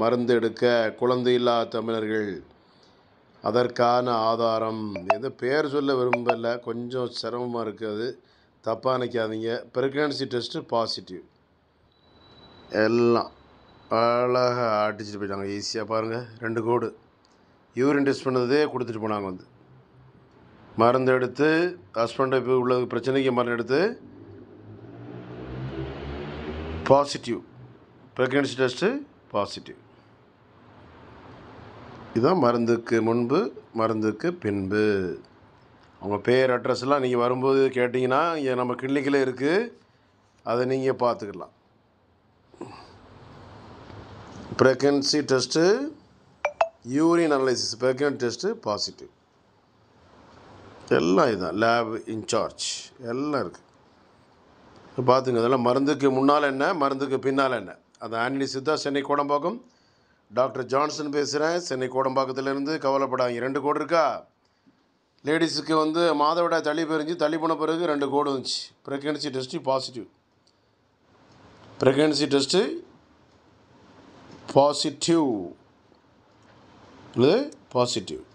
மருந்து எடுக்க குழந்தை இல்லாத தமிழர்கள் அதற்கான ஆதாரம் எது பேர் சொல்ல விரும்பலை கொஞ்சம் சிரமமாக இருக்குது தப்பாக நினைக்காதீங்க ப்ரெக்னன்சி டெஸ்ட்டு பாசிட்டிவ் எல்லாம் அழகாக அடிச்சுட்டு போயிட்டாங்க ஈஸியாக பாருங்கள் ரெண்டு கோடு யூரின் டெஸ்ட் பண்ணதே கொடுத்துட்டு போனாங்க வந்து மருந்து எடுத்து ஹஸ்பண்டை உள்ள பிரச்சனைக்கு மருந்து எடுத்து பாசிட்டிவ் ப்ரெக்னன்சி டெஸ்ட்டு பாசிட்டிவ் இதுதான் மருந்துக்கு முன்பு மருந்துக்கு பின்பு அவங்க பேர் அட்ரஸ்லாம் நீங்கள் வரும்போது கேட்டிங்கன்னா இங்கே நம்ம கிளினிக்கில் இருக்குது அதை நீங்கள் பார்த்துக்கலாம் pregnancy test urine analysis pregnant test positive எல்லாம் இதுதான் லேப் இன்சார்ஜ் எல்லாம் இருக்குது பார்த்துங்க இதெல்லாம் மருந்துக்கு முன்னால் என்ன மருந்துக்கு பின்னால் என்ன அந்த ஆன்டி சித்தா சென்னை கோடம்பாக்கம் டாக்டர் ஜான்சன் பேசுகிறேன் சென்னை கோடம்பாக்கத்துலேருந்து கவலைப்படாங்க ரெண்டு கோடு இருக்கா லேடிஸுக்கு வந்து மாதவிடாய் தள்ளி பெறிஞ்சு தள்ளி போன பிறகு ரெண்டு கோடு வந்துச்சு pregnancy test positive pregnancy test positive இல்லை பாசிட்டிவ்